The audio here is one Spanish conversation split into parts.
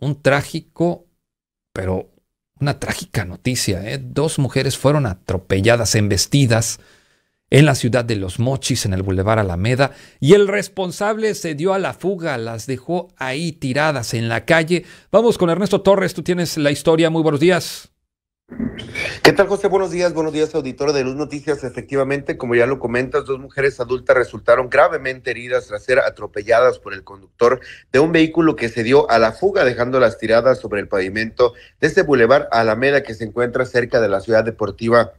un trágico, pero una trágica noticia. ¿eh? Dos mujeres fueron atropelladas, embestidas en la ciudad de Los Mochis, en el Boulevard Alameda, y el responsable se dio a la fuga, las dejó ahí tiradas en la calle. Vamos con Ernesto Torres, tú tienes la historia, muy buenos días. ¿Qué tal, José? Buenos días, buenos días, auditora de Luz Noticias. Efectivamente, como ya lo comentas, dos mujeres adultas resultaron gravemente heridas tras ser atropelladas por el conductor de un vehículo que se dio a la fuga, dejando las tiradas sobre el pavimento de este bulevar Alameda que se encuentra cerca de la ciudad deportiva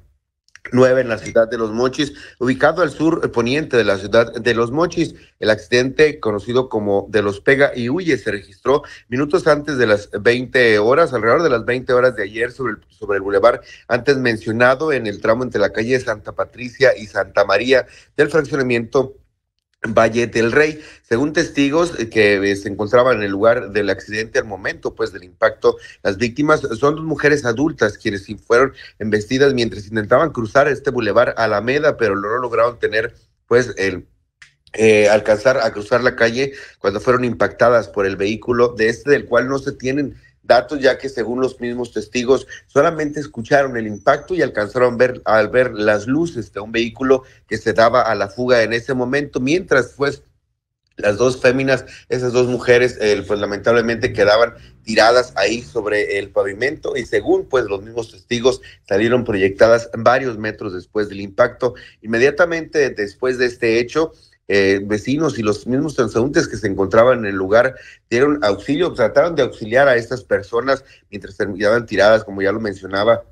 Nueve en la ciudad de Los Mochis, ubicado al sur poniente de la ciudad de Los Mochis. El accidente, conocido como de los pega y huye, se registró minutos antes de las 20 horas, alrededor de las 20 horas de ayer, sobre el, sobre el bulevar antes mencionado, en el tramo entre la calle Santa Patricia y Santa María del fraccionamiento Valle del Rey, según testigos eh, que eh, se encontraban en el lugar del accidente al momento pues del impacto, las víctimas son dos mujeres adultas quienes fueron embestidas mientras intentaban cruzar este bulevar Alameda, pero no lograron tener pues el eh, alcanzar a cruzar la calle cuando fueron impactadas por el vehículo de este del cual no se tienen datos ya que según los mismos testigos solamente escucharon el impacto y alcanzaron ver, al ver las luces de un vehículo que se daba a la fuga en ese momento, mientras pues las dos féminas, esas dos mujeres, eh, pues lamentablemente quedaban tiradas ahí sobre el pavimento y según pues los mismos testigos salieron proyectadas varios metros después del impacto. Inmediatamente después de este hecho, eh, vecinos y los mismos transeúntes que se encontraban en el lugar dieron auxilio, trataron de auxiliar a estas personas mientras terminaban tiradas, como ya lo mencionaba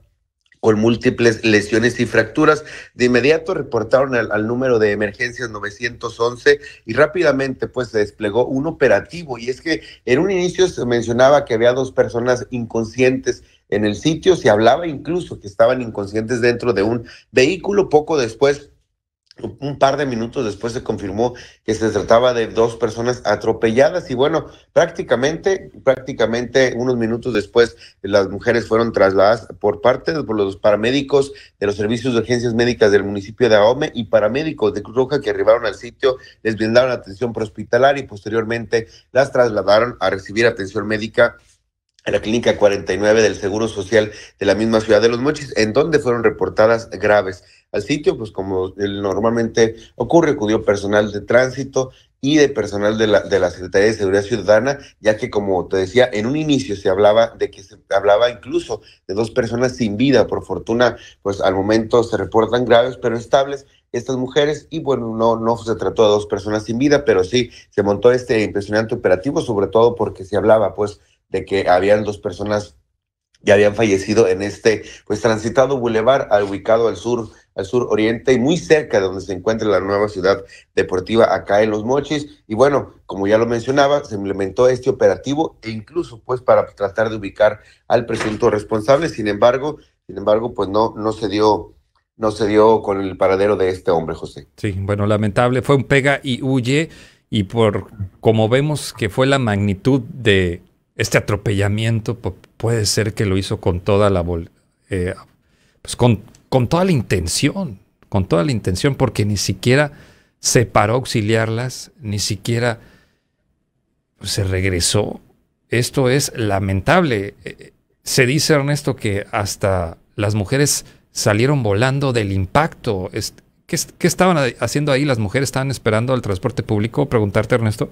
con múltiples lesiones y fracturas. De inmediato reportaron al, número de emergencias 911 y rápidamente pues se desplegó un operativo. Y es que en un inicio se mencionaba que había dos personas inconscientes en el sitio, se hablaba incluso que estaban inconscientes dentro de un vehículo. Poco después un par de minutos después se confirmó que se trataba de dos personas atropelladas y bueno, prácticamente, prácticamente unos minutos después las mujeres fueron trasladadas por parte de los paramédicos de los servicios de urgencias médicas del municipio de Aome y paramédicos de Cruz Roja que arribaron al sitio, les brindaron atención hospitalar y posteriormente las trasladaron a recibir atención médica la clínica 49 del Seguro Social de la misma ciudad de Los Mochis, en donde fueron reportadas graves. Al sitio, pues como normalmente ocurre, acudió personal de tránsito y de personal de la, de la Secretaría de Seguridad Ciudadana, ya que como te decía, en un inicio se hablaba de que se hablaba incluso de dos personas sin vida, por fortuna, pues al momento se reportan graves pero estables estas mujeres y bueno, no, no se trató de dos personas sin vida, pero sí se montó este impresionante operativo, sobre todo porque se hablaba pues de que habían dos personas ya habían fallecido en este pues transitado bulevar ubicado al sur al sur oriente y muy cerca de donde se encuentra la nueva ciudad deportiva acá en Los Mochis y bueno, como ya lo mencionaba, se implementó este operativo e incluso pues para tratar de ubicar al presunto responsable. Sin embargo, sin embargo, pues no no se dio no se dio con el paradero de este hombre, José. Sí, bueno, lamentable, fue un pega y huye y por como vemos que fue la magnitud de este atropellamiento pues, puede ser que lo hizo con toda la eh, pues, con, toda la intención, con toda la intención, porque ni siquiera se paró a auxiliarlas, ni siquiera pues, se regresó. Esto es lamentable. Eh, se dice, Ernesto, que hasta las mujeres salieron volando del impacto. qué estaban haciendo ahí? ¿Las mujeres estaban esperando al transporte público? Preguntarte, Ernesto.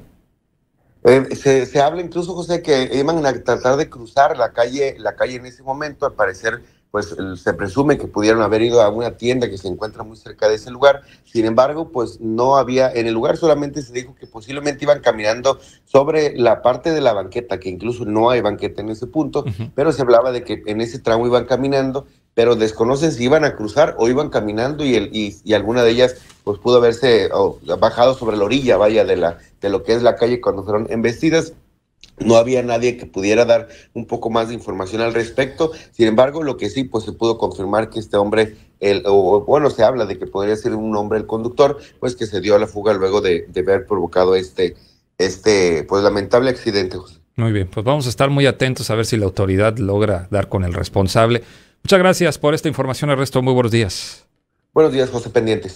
Eh, se, se, habla incluso, José, que iban a tratar de cruzar la calle, la calle en ese momento. Al parecer, pues se presume que pudieron haber ido a una tienda que se encuentra muy cerca de ese lugar. Sin embargo, pues no había, en el lugar solamente se dijo que posiblemente iban caminando sobre la parte de la banqueta, que incluso no hay banqueta en ese punto, pero se hablaba de que en ese tramo iban caminando pero desconocen si iban a cruzar o iban caminando y, el, y, y alguna de ellas pues pudo haberse bajado sobre la orilla, vaya, de, la, de lo que es la calle cuando fueron embestidas. No había nadie que pudiera dar un poco más de información al respecto. Sin embargo, lo que sí, pues se pudo confirmar que este hombre, el, o, bueno, se habla de que podría ser un hombre el conductor, pues que se dio a la fuga luego de, haber provocado este, este, pues lamentable accidente, José. Muy bien, pues vamos a estar muy atentos a ver si la autoridad logra dar con el responsable. Muchas gracias por esta información, resto, Muy buenos días. Buenos días, José Pendientes.